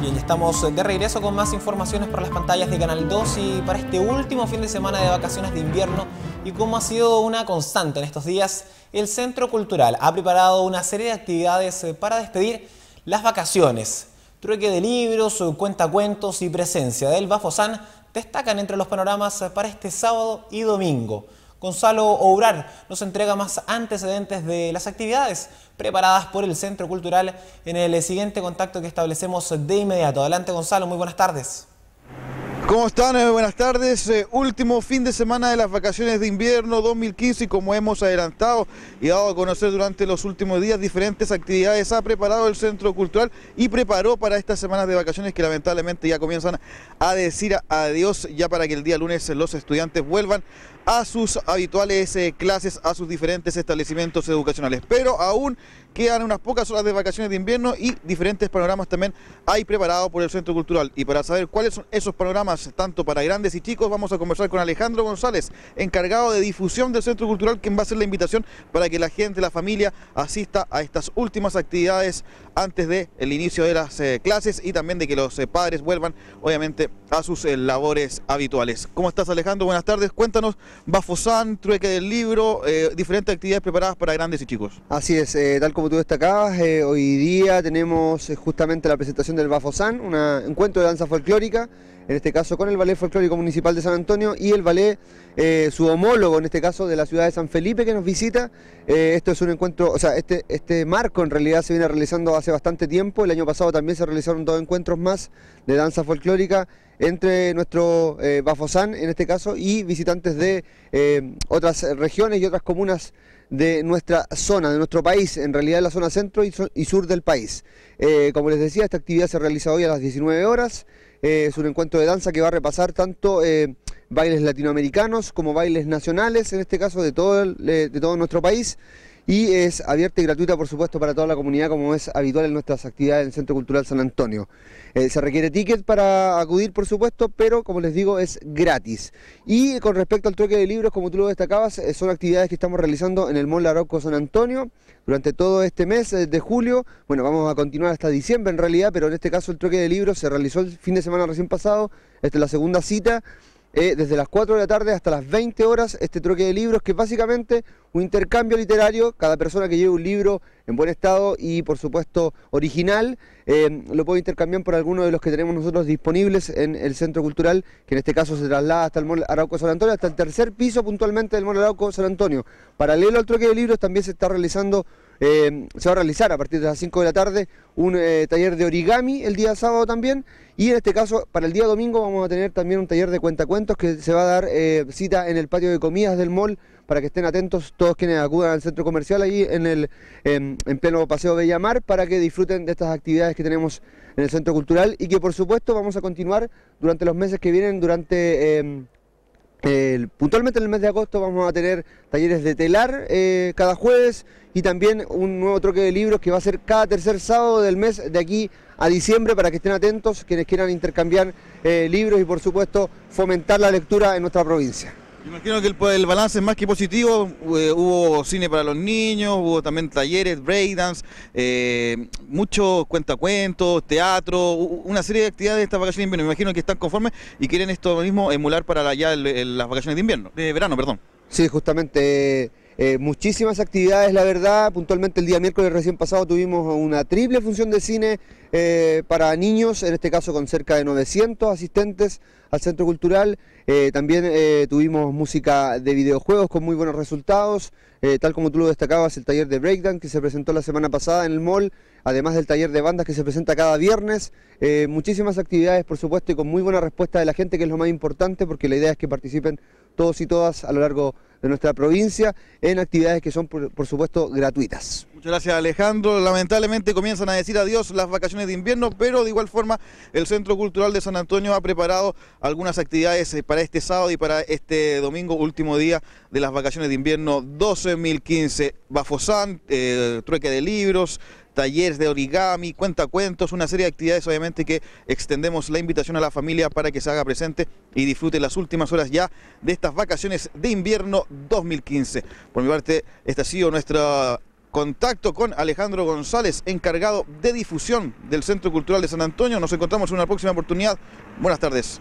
Bien, estamos de regreso con más informaciones para las pantallas de Canal 2 y para este último fin de semana de vacaciones de invierno y como ha sido una constante en estos días, el Centro Cultural ha preparado una serie de actividades eh, para despedir las vacaciones. Trueque de libros, cuentacuentos y presencia del Bafosán destacan entre los panoramas eh, para este sábado y domingo. Gonzalo Obrar nos entrega más antecedentes de las actividades preparadas por el Centro Cultural en el siguiente contacto que establecemos de inmediato. Adelante Gonzalo, muy buenas tardes. ¿Cómo están? Eh, buenas tardes. Eh, último fin de semana de las vacaciones de invierno 2015 y como hemos adelantado y dado a conocer durante los últimos días diferentes actividades ha preparado el Centro Cultural y preparó para estas semanas de vacaciones que lamentablemente ya comienzan a decir adiós ya para que el día lunes los estudiantes vuelvan a sus habituales eh, clases, a sus diferentes establecimientos educacionales. Pero aún Quedan unas pocas horas de vacaciones de invierno y diferentes panoramas también hay preparados por el Centro Cultural. Y para saber cuáles son esos panoramas, tanto para grandes y chicos, vamos a conversar con Alejandro González, encargado de difusión del Centro Cultural, quien va a hacer la invitación para que la gente, la familia, asista a estas últimas actividades antes del el inicio de las eh, clases y también de que los eh, padres vuelvan, obviamente, a sus eh, labores habituales. ¿Cómo estás, Alejandro? Buenas tardes. Cuéntanos, bafosán, Trueque del Libro, diferentes actividades preparadas para grandes y chicos. Así es, tal como tú destacabas, eh, hoy día tenemos eh, justamente la presentación del Bafosan, un encuentro de danza folclórica en este caso con el Ballet Folclórico Municipal de San Antonio y el Ballet, eh, su homólogo en este caso de la ciudad de San Felipe que nos visita. Eh, esto es un encuentro, o sea, este, este, marco en realidad se viene realizando hace bastante tiempo, el año pasado también se realizaron dos encuentros más de danza folclórica entre nuestro eh, Bafosán en este caso y visitantes de otras regiones y otras comunas de nuestra zona, de nuestro país, en realidad la zona centro y, sur del país. como les decía, esta actividad se realiza hoy a las 19 horas. Eh, es un encuentro de danza que va a repasar tanto eh, bailes latinoamericanos como bailes nacionales, en este caso de todo, eh, de todo nuestro país y es abierta y gratuita por supuesto para toda la comunidad como es habitual en nuestras actividades en el Centro Cultural San Antonio. Eh, se requiere ticket para acudir por supuesto, pero como les digo es gratis. Y con respecto al trueque de libros, como tú lo destacabas, eh, son actividades que estamos realizando en el Mall San Antonio durante todo este mes eh, de julio. Bueno, vamos a continuar hasta diciembre en realidad, pero en este caso el trueque de libros se realizó el fin de semana recién pasado, esta es la segunda cita. Eh, desde las 4 de la tarde hasta las 20 horas este troque de libros, que es básicamente un intercambio literario, cada persona que lleve un libro en buen estado y por supuesto original, eh, lo puede intercambiar por alguno de los que tenemos nosotros disponibles en el Centro Cultural, que en este caso se traslada hasta el Mall Arauco San Antonio, hasta el tercer piso puntualmente del Mall Arauco San Antonio. Paralelo al troque de libros también se está realizando Em, se va a realizar a partir de las 5 de la tarde un eh, taller de origami el día sábado también y en este caso para el día domingo vamos a tener también un taller de cuentacuentos que se va a dar eh, cita en el patio de comidas del mall para que estén atentos todos quienes acudan al centro comercial ahí en, el, em, en pleno paseo Bellamar para que disfruten de estas actividades que tenemos en el centro cultural y que por supuesto vamos a continuar durante los meses que vienen durante em, puntualmente en el mes de agosto vamos a tener talleres de telar eh, cada jueves y también un nuevo troque de libros que va a ser cada tercer sábado del mes de aquí a diciembre para que estén atentos quienes quieran intercambiar eh, libros y por supuesto fomentar la lectura en nuestra provincia. Imagino que pues, el, balance es más que positivo. Eh, hubo cine para los niños, hubo también talleres, breakdance, eh, muchos cuentacuentos, teatro, una serie de actividades de estas vacaciones de invierno. Me imagino que están conformes y quieren esto mismo emular para ya las vacaciones de invierno, de verano, perdón. Sí, justamente eh, muchísimas actividades, la verdad. Puntualmente el día miércoles recién pasado tuvimos una triple función de cine eh, para niños, en este caso con cerca de 900 asistentes al Centro Cultural. Eh, también tuvimos música de videojuegos con muy buenos resultados, tal como tú lo destacabas, el taller de breakdown que se presentó la semana pasada en el mall, además del taller de bandas que se presenta cada viernes. muchísimas actividades, por supuesto, y con muy buena respuesta de la gente, que es lo más importante, porque la idea es que participen todos y todas a lo largo de nuestra provincia en actividades que son, por, supuesto, gratuitas. Muchas gracias Alejandro. Lamentablemente comienzan a decir adiós las vacaciones de invierno, pero de igual forma el Centro Cultural de San Antonio ha preparado algunas actividades eh, para este sábado y para este domingo, último día de las vacaciones de invierno 12.015. Bafosán, eh, trueque de libros, talleres de origami, cuentacuentos, una serie de actividades obviamente que extendemos la invitación a la familia para que se haga presente y disfrute las últimas horas ya de estas vacaciones de invierno 2015. Por mi parte, este ha sido nuestro contacto con Alejandro González, encargado de difusión del Centro Cultural de San Antonio. Nos encontramos en una próxima oportunidad. Buenas tardes.